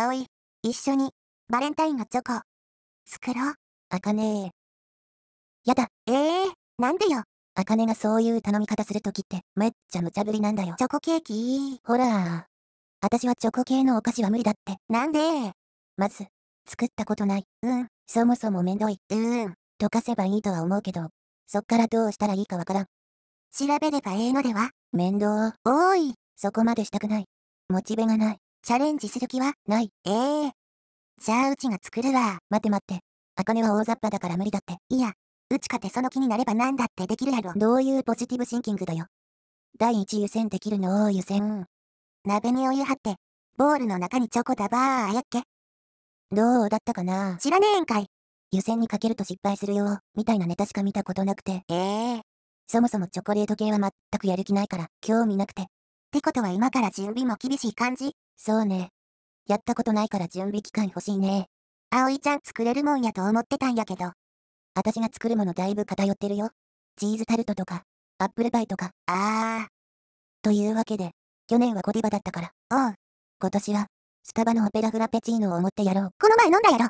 葵、一緒に、バレンタインのチョコ、作ろう。あかねやだ。ええー、なんでよ。あかねがそういう頼み方するときって、めっちゃ無茶ぶりなんだよ。チョコケーキほら私はチョコ系のお菓子は無理だって。なんでまず、作ったことない。うん。そもそもめんどい。うん。溶かせばいいとは思うけど、そっからどうしたらいいかわからん。調べればええのでは面倒。おーい。そこまでしたくない。モチベがない。チャレンジする気はない。ええー、じゃあうちが作るわ。待て待って。あかねは大雑把だから無理だって。いや、うちかてその気になれば何だってできるやろ。どういうポジティブシンキングだよ。第一湯煎できるのを湯煎。鍋にお湯張って、ボウルの中にチョコだばーやっけ。どうだったかな知らねえんかい。湯煎にかけると失敗するよ、みたいなネタしか見たことなくて。ええー、そもそもチョコレート系は全くやる気ないから、興味なくて。ってことは今から準備も厳しい感じそうね。やったことないから準備期間欲しいね。葵ちゃん作れるもんやと思ってたんやけど。私が作るものだいぶ偏ってるよ。チーズタルトとか、アップルパイとか、あー。というわけで、去年はゴディバだったから。うん。今年は、スタバのオペラフラペチーノを持ってやろう。この前飲んだやろ。